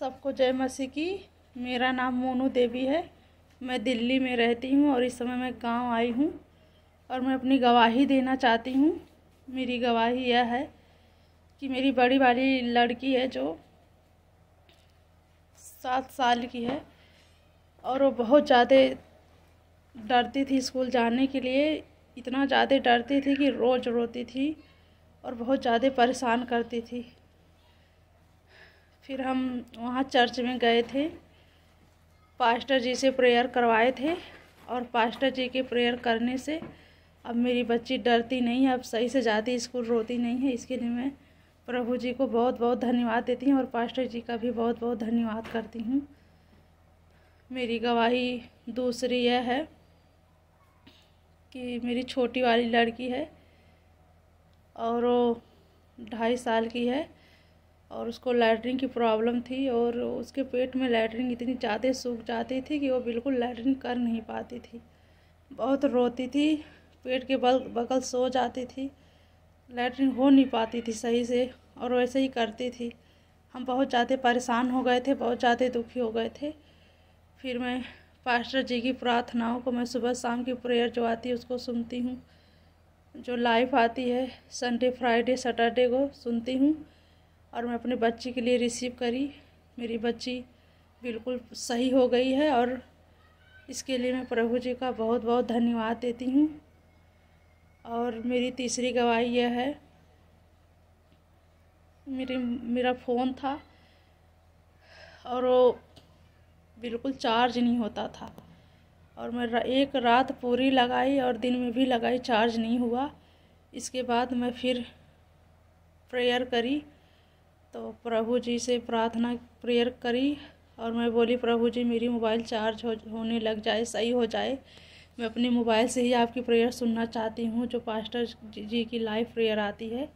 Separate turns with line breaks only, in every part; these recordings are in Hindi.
सबको जय मसीह की मेरा नाम मोनू देवी है मैं दिल्ली में रहती हूँ और इस समय मैं गांव आई हूँ और मैं अपनी गवाही देना चाहती हूँ मेरी गवाही यह है कि मेरी बड़ी वाली लड़की है जो सात साल की है और वो बहुत ज़्यादा डरती थी स्कूल जाने के लिए इतना ज़्यादा डरती थी कि रोज़ रोती थी और बहुत ज़्यादा परेशान करती थी फिर हम वहाँ चर्च में गए थे पास्टर जी से प्रेयर करवाए थे और पास्टर जी के प्रेयर करने से अब मेरी बच्ची डरती नहीं है अब सही से जाती स्कूल रोती नहीं है इसके लिए मैं प्रभु जी को बहुत बहुत धन्यवाद देती हूँ और पास्टर जी का भी बहुत बहुत धन्यवाद करती हूँ मेरी गवाही दूसरी यह है कि मेरी छोटी वाली लड़की है और वो ढाई साल की है और उसको लैटरिन की प्रॉब्लम थी और उसके पेट में लैटरिन इतनी ज़्यादा सूख जाती थी कि वो बिल्कुल लैटरिन कर नहीं पाती थी बहुत रोती थी पेट के बल बगल सो जाती थी लैटरिन हो नहीं पाती थी सही से और वैसे ही करती थी हम बहुत ज़्यादा परेशान हो गए थे बहुत ज़्यादा दुखी हो गए थे फिर मैं पास्टर जी की प्रार्थनाओं को मैं सुबह शाम की प्रेयर जो आती है उसको सुनती हूँ जो लाइफ आती है संडे फ्राइडे सैटरडे को सुनती हूँ और मैं अपने बच्ची के लिए रिसीव करी मेरी बच्ची बिल्कुल सही हो गई है और इसके लिए मैं प्रभु जी का बहुत बहुत धन्यवाद देती हूँ और मेरी तीसरी गवाही यह है मेरी मेरा फ़ोन था और वो बिल्कुल चार्ज नहीं होता था और मैं एक रात पूरी लगाई और दिन में भी लगाई चार्ज नहीं हुआ इसके बाद मैं फिर प्रेयर करी तो प्रभु जी से प्रार्थना प्रेयर करी और मैं बोली प्रभु जी मेरी मोबाइल चार्ज हो होने लग जाए सही हो जाए मैं अपने मोबाइल से ही आपकी प्रेयर सुनना चाहती हूँ जो पास्टर जी की लाइव प्रेयर आती है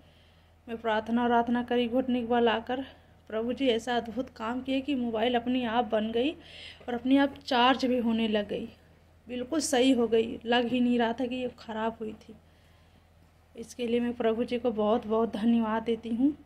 मैं प्रार्थना वार्थना करी घुटने के बल आकर प्रभु जी ऐसा अद्भुत काम किए कि मोबाइल अपने आप बन गई और अपने आप चार्ज भी होने लग गई बिल्कुल सही हो गई लग ही नहीं रहा था कि ये ख़राब हुई थी इसके लिए मैं प्रभु जी को बहुत बहुत धन्यवाद देती हूँ